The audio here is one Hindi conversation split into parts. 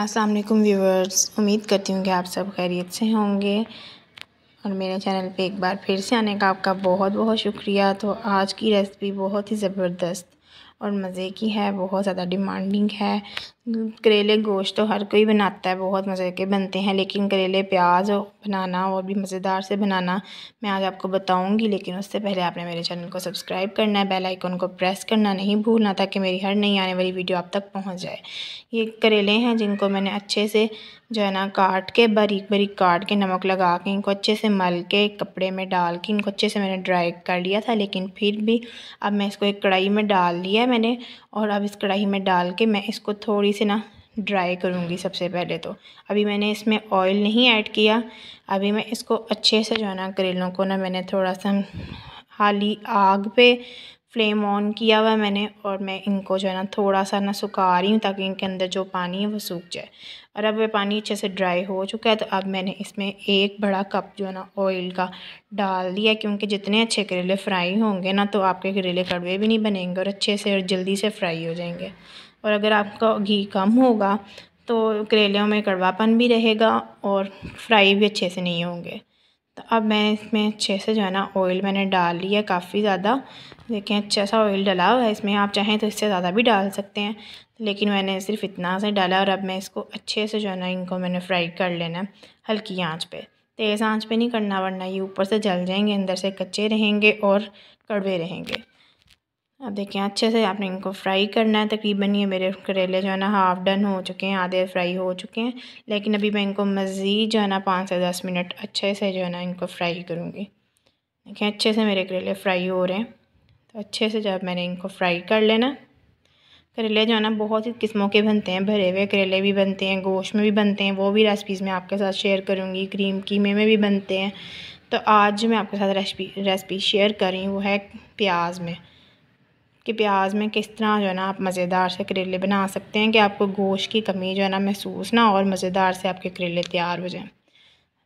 अस्सलाम वालेकुम व्यूवर्स उम्मीद करती हूँ कि आप सब खैरियत से होंगे और मेरे चैनल पे एक बार फिर से आने का आपका बहुत बहुत शुक्रिया तो आज की रेसिपी बहुत ही ज़बरदस्त और मज़े की है बहुत ज़्यादा डिमांडिंग है करेले गोश्त तो हर कोई बनाता है बहुत मज़े के बनते हैं लेकिन करेले प्याज बनाना और भी मज़ेदार से बनाना मैं आज आपको बताऊंगी लेकिन उससे पहले आपने मेरे चैनल को सब्सक्राइब करना है बेल आइकन को प्रेस करना नहीं भूलना ताकि मेरी हर नई आने वाली वीडियो आप तक पहुंच जाए ये करेले हैं जिनको मैंने अच्छे से जो है ना काट के बारीक बारीक काट के नमक लगा के इनको अच्छे से मल के कपड़े में डाल के इनको अच्छे से मैंने ड्राई कर लिया था लेकिन फिर भी अब मैं इसको एक कढ़ाई में डाल लिया मैंने और अब इस कढ़ाई में डाल के मैं इसको थोड़ी से ना ड्राई करूँगी सबसे पहले तो अभी मैंने इसमें ऑयल नहीं ऐड किया अभी मैं इसको अच्छे से जो है ना करेलों को ना मैंने थोड़ा सा हाली आग पे फ्लेम ऑन किया हुआ मैंने और मैं इनको जो है ना थोड़ा सा ना सुखा रही हूँ ताकि इनके अंदर जो पानी है वो सूख जाए और अब वह पानी अच्छे से ड्राई हो चुका है तो अब मैंने इसमें एक बड़ा कप जो है ना ऑयल का डाल दिया क्योंकि जितने अच्छे करेले फ्राई होंगे ना तो आपके करेले कड़वे भी नहीं बनेंगे और अच्छे से और जल्दी से फ्राई हो जाएंगे और अगर आपका घी कम होगा तो करेलों में कड़वापन भी रहेगा और फ्राई भी अच्छे से नहीं होंगे तो अब मैं इसमें अच्छे से जो है ना ऑयल मैंने डाल लिया काफ़ी ज़्यादा देखें अच्छा सा ऑयल डला हुआ है इसमें आप चाहें तो इससे ज़्यादा भी डाल सकते हैं लेकिन मैंने सिर्फ इतना से डाला और अब मैं इसको अच्छे से जो है ना इनको मैंने फ्राई कर लेना है हल्की आंच पे तेज़ आंच पे नहीं करना वरना ये ऊपर से जल जाएंगे अंदर से कच्चे रहेंगे और कड़वे रहेंगे अब देखें अच्छे से आपने इनको फ्राई करना है तकरीबन ये मेरे करेले जो है ना हाफ डन हो चुके हैं आधे फ्राई हो चुके हैं लेकिन अभी मैं इनको मज़ीद जो है ना पाँच से दस मिनट अच्छे से जो है ना इनको फ्राई करूँगी देखें अच्छे से मेरे करेले फ्राई हो रहे हैं तो अच्छे से जब मैंने इनको फ्राई कर लेना करेले जो है ना बहुत ही किस्मों के बनते हैं भरे हुए करेले भी बनते हैं गोश्त में भी बनते हैं वो भी रेसिपीज़ मैं आपके साथ शेयर करूँगी क्रीम कीमे में भी बनते हैं तो आज मैं आपके साथ रेसिपी रेसिपी शेयर कर रही हूँ वो है प्याज में कि प्याज में किस तरह जो है ना आप मज़ेदार से करेले बना सकते हैं कि आपको गोश्त की कमी जो है ना महसूस ना और मज़ेदार से आपके करेले तैयार हो जाएं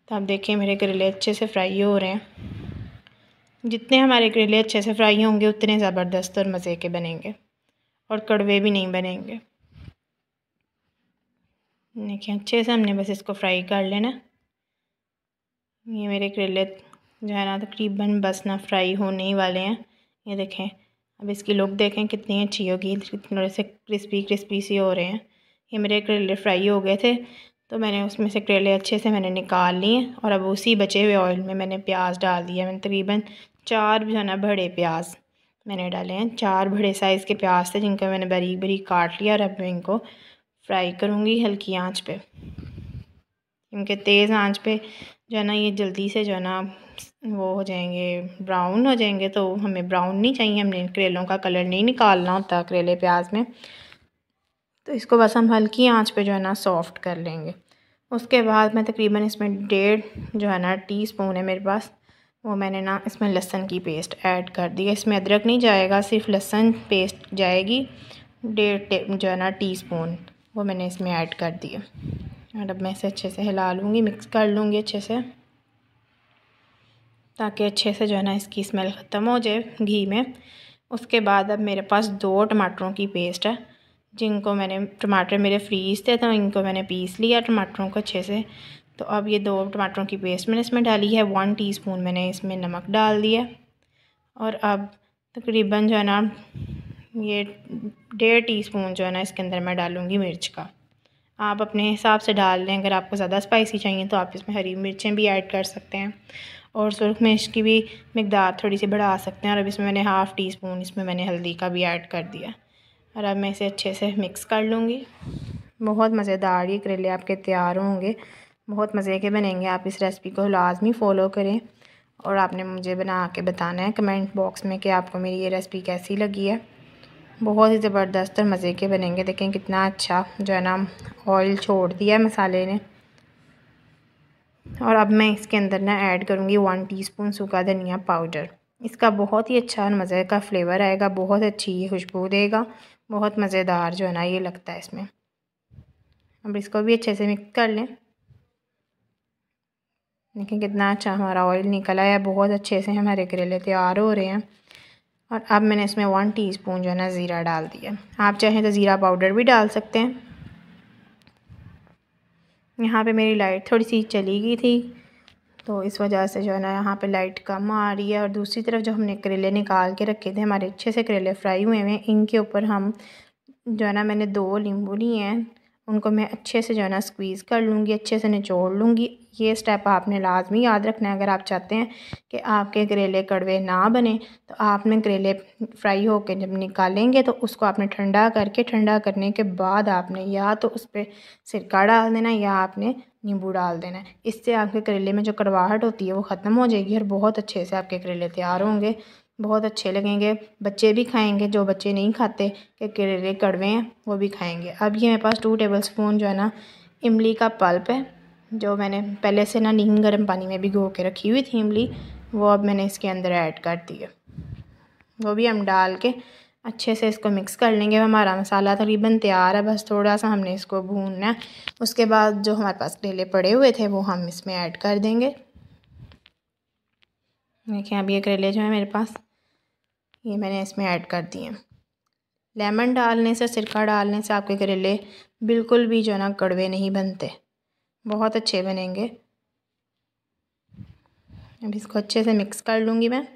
तो आप देखिए मेरे करेले अच्छे से फ्राई हो रहे हैं जितने हमारे करेले अच्छे से फ्राई होंगे उतने ज़बरदस्त और मज़े के बनेंगे और कड़वे भी नहीं बनेंगे देखिए अच्छे से हमने बस इसको फ्राई कर लेना ये मेरे करेले जो है ना तकरीबन बस ना फ्राई होने ही वाले हैं ये देखें अब इसकी लुक देखें कितनी अच्छी होगी कितने से क्रिस्पी क्रिस्पी सी हो रहे हैं ये मेरे करेले फ्राई हो गए थे तो मैंने उसमें से करेले अच्छे से मैंने निकाल लिए और अब उसी बचे हुए ऑयल में मैंने प्याज डाल दिया मैंने तकरीबन चार जो ना बड़े प्याज मैंने डाले हैं चार बड़े साइज़ के प्याज थे जिनको मैंने बारीक बारीक काट लिया और अब मैं इनको फ्राई करूँगी हल्की आँच पर इनके तेज़ आँच पर जो है ना ये जल्दी से जो है ना वो हो जाएंगे ब्राउन हो जाएंगे तो हमें ब्राउन नहीं चाहिए हमने करेलों का कलर नहीं निकालना होता करेले प्याज में तो इसको बस हम हल्की आंच पे जो है ना सॉफ्ट कर लेंगे उसके बाद मैं तकरीबन इसमें डेढ़ जो है ना टी स्पून है मेरे पास वो मैंने ना इसमें लहसन की पेस्ट ऐड कर दी है इसमें अदरक नहीं जाएगा सिर्फ लहसन पेस्ट जाएगी डेढ़ जो है ना टी स्पून वो मैंने इसमें ऐड कर दिया और अब मैं इसे अच्छे से हिला लूँगी मिक्स कर लूँगी अच्छे से ताकि अच्छे से जो है ना इसकी स्मेल ख़त्म हो जाए घी में उसके बाद अब मेरे पास दो टमाटरों की पेस्ट है जिनको मैंने टमाटर मेरे फ्रीज थे तो इनको मैंने पीस लिया टमाटरों को अच्छे से तो अब ये दो टमाटरों की पेस्ट मैंने इसमें डाली है वन टीस्पून मैंने इसमें नमक डाल दिया और अब तकरीबन जो है ना ये डेढ़ टीस्पून जो है ना इसके अंदर मैं डालूँगी मिर्च का आप अपने हिसाब से डाल लें अगर आपको ज़्यादा स्पाइसी चाहिए तो आप इसमें हरी मिर्चें भी ऐड कर सकते हैं और सुरख मिर्च की भी मकदार थोड़ी सी बढ़ा सकते हैं और अब इसमें मैंने हाफ़ टी स्पून इसमें मैंने हल्दी का भी ऐड कर दिया और अब मैं इसे अच्छे से मिक्स कर लूँगी बहुत मज़ेदार ये करेले आपके तैयार होंगे बहुत मज़े के बनेंगे आप इस रेसिपी को लाजमी फ़ॉलो करें और आपने मुझे बना के बताना है कमेंट बॉक्स में कि आपको मेरी ये रेसिपी कैसी लगी है बहुत ही ज़बरदस्त और मज़े के बनेंगे देखें कितना अच्छा जो है ना ऑयल छोड़ दिया है मसाले ने और अब मैं इसके अंदर ना ऐड करूँगी वन टीस्पून सूखा धनिया पाउडर इसका बहुत ही अच्छा और मज़े का फ्लेवर आएगा बहुत अच्छी ये खुशबू देगा बहुत मज़ेदार जो है ना ये लगता है इसमें अब इसको भी अच्छे से मिक्स कर लें देखें कितना अच्छा हमारा ऑयल निकला है बहुत अच्छे से हमारे करेले तैयार हो रहे हैं और अब मैंने इसमें वन टीस्पून जो है ना ज़ीरा डाल दिया आप चाहें तो ज़ीरा पाउडर भी डाल सकते हैं यहाँ पे मेरी लाइट थोड़ी सी चली गई थी तो इस वजह से जो है ना यहाँ पे लाइट कम आ रही है और दूसरी तरफ जो हमने करेले निकाल के रखे थे हमारे अच्छे से करेले फ्राई हुए हुए हैं इनके ऊपर हम जो है ना मैंने दो नींबू लिए हैं उनको मैं अच्छे से जो है ना स्क्वीज़ कर लूँगी अच्छे से निचोड़ लूँगी ये स्टेप आपने लाजमी याद रखना है अगर आप चाहते हैं कि आपके करेले कड़वे ना बने तो आपने करेले फ्राई होकर जब निकालेंगे तो उसको आपने ठंडा करके ठंडा करने के बाद आपने या तो उस पर सिरका डाल देना या आपने नींबू डाल देना इससे आपके करेले में जो कड़वाहट होती है वो ख़त्म हो जाएगी और बहुत अच्छे से आपके करेले तैयार होंगे बहुत अच्छे लगेंगे बच्चे भी खाएंगे जो बच्चे नहीं खाते के करेले कड़वे हैं वो भी खाएंगे अब ये मेरे पास टू टेबल स्पून जो है ना इमली का पल्प है जो मैंने पहले से ना नीम गर्म पानी में भिगो के रखी हुई थी इमली वो अब मैंने इसके अंदर ऐड कर दी है वो भी हम डाल के अच्छे से इसको मिक्स कर लेंगे हमारा मसाला तकरीबन तैयार है बस थोड़ा सा हमने इसको भूनना है उसके बाद जो हमारे पास करेले पड़े हुए थे वो हम इसमें ऐड कर देंगे देखें अब ये करेले जो है मेरे पास ये मैंने इसमें ऐड कर दिए लेमन डालने से सिरका डालने से आपके करेले बिल्कुल भी जो है ना कड़वे नहीं बनते बहुत अच्छे बनेंगे अब इसको अच्छे से मिक्स कर लूँगी मैं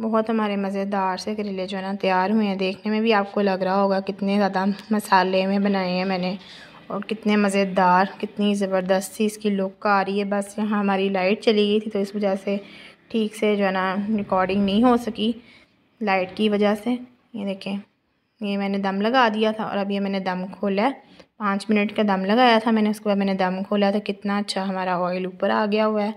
बहुत हमारे मज़ेदार से करेले जो है ना तैयार हुए हैं देखने में भी आपको लग रहा होगा कितने ज़्यादा मसाले में बनाए हैं मैंने और कितने मज़ेदार कितनी ज़बरदस्ती इसकी लुक आ रही है बस यहाँ हमारी लाइट चली गई थी तो इस वजह से ठीक से जो है ना रिकॉर्डिंग नहीं हो सकी लाइट की वजह से ये देखें ये मैंने दम लगा दिया था और अब ये मैंने दम खोला है पाँच मिनट का दम लगाया था मैंने उसके बाद मैंने दम खोला था कितना अच्छा हमारा ऑयल ऊपर आ गया हुआ है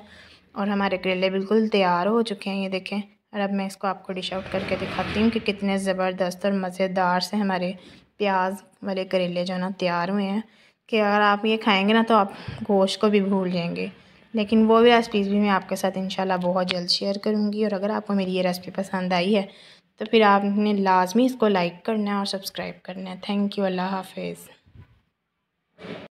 और हमारे करेले बिल्कुल तैयार हो चुके हैं ये देखें और अब मैं इसको आपको डिश आउट करके दिखाती हूँ कि कितने ज़बरदस्त और मज़ेदार से हमारे प्याज वाले करेले जो है ना तैयार हुए हैं कि अगर आप ये खाएंगे ना तो आप गोश्त को भी भूल जाएंगे लेकिन वो भी रेसिपीज़ भी मैं आपके साथ इंशाल्लाह बहुत जल्द शेयर करूँगी और अगर आपको मेरी ये रेसिपी पसंद आई है तो फिर आपने लाजमी इसको लाइक करना है और सब्सक्राइब करना है थैंक यू अल्लाह हाफिज़